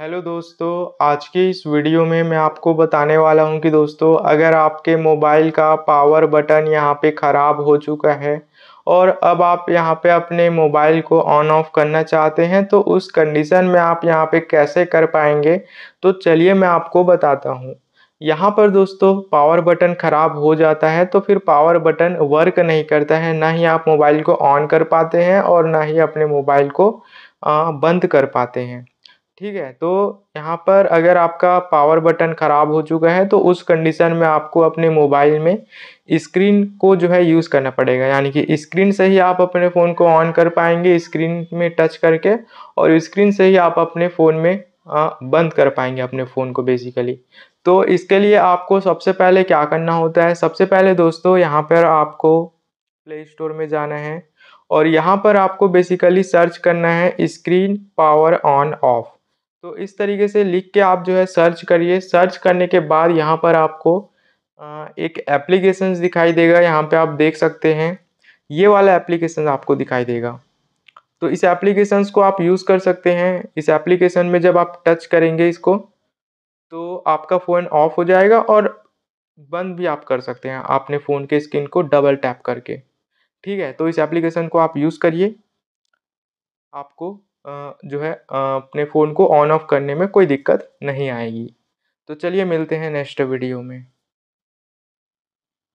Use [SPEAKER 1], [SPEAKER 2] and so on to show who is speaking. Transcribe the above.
[SPEAKER 1] hello दोस्तों आज के इस वीडियो में मैं आपको बताने वाला हूं कि दोस्तों अगर आपके मोबाइल का पावर बटन यहां पे ख़राब हो चुका है और अब आप यहां पे अपने मोबाइल को ऑन ऑफ करना चाहते हैं तो उस कंडीशन में आप यहां पे कैसे कर पाएंगे तो चलिए मैं आपको बताता हूं यहाँ पर दोस्तों पावर बटन ख़राब हो जाता है तो फिर पावर बटन वर्क नहीं करता है ना ही आप मोबाइल को ऑन कर पाते हैं और ना ही अपने मोबाइल को बंद कर पाते हैं ठीक है तो यहाँ पर अगर आपका पावर बटन ख़राब हो चुका है तो उस कंडीशन में आपको अपने मोबाइल में स्क्रीन को जो है यूज़ करना पड़ेगा यानी कि स्क्रीन से ही आप अपने फ़ोन को ऑन कर पाएंगे स्क्रीन में टच करके और स्क्रीन से ही आप अपने फ़ोन में बंद कर पाएंगे अपने फ़ोन को बेसिकली तो इसके लिए आपको सबसे पहले क्या करना होता है सबसे पहले दोस्तों यहाँ पर आपको प्ले स्टोर में जाना है और यहाँ पर आपको बेसिकली सर्च करना है स्क्रीन पावर ऑन ऑफ तो इस तरीके से लिख के आप जो है सर्च करिए सर्च करने के बाद यहाँ पर आपको एक एप्लीकेशंस दिखाई देगा यहाँ पे आप देख सकते हैं ये वाला एप्लीकेशन आपको दिखाई देगा तो इस एप्लीकेशन को आप यूज़ कर सकते हैं इस एप्लीकेशन में जब आप टच करेंगे इसको तो आपका फ़ोन ऑफ हो जाएगा और बंद भी आप कर सकते हैं आपने फ़ोन के स्क्रीन को डबल टैप करके ठीक है तो इस एप्लीकेशन को आप यूज़ करिए आपको जो है अपने फ़ोन को ऑन ऑफ़ करने में कोई दिक्कत नहीं आएगी तो चलिए मिलते हैं नेक्स्ट वीडियो में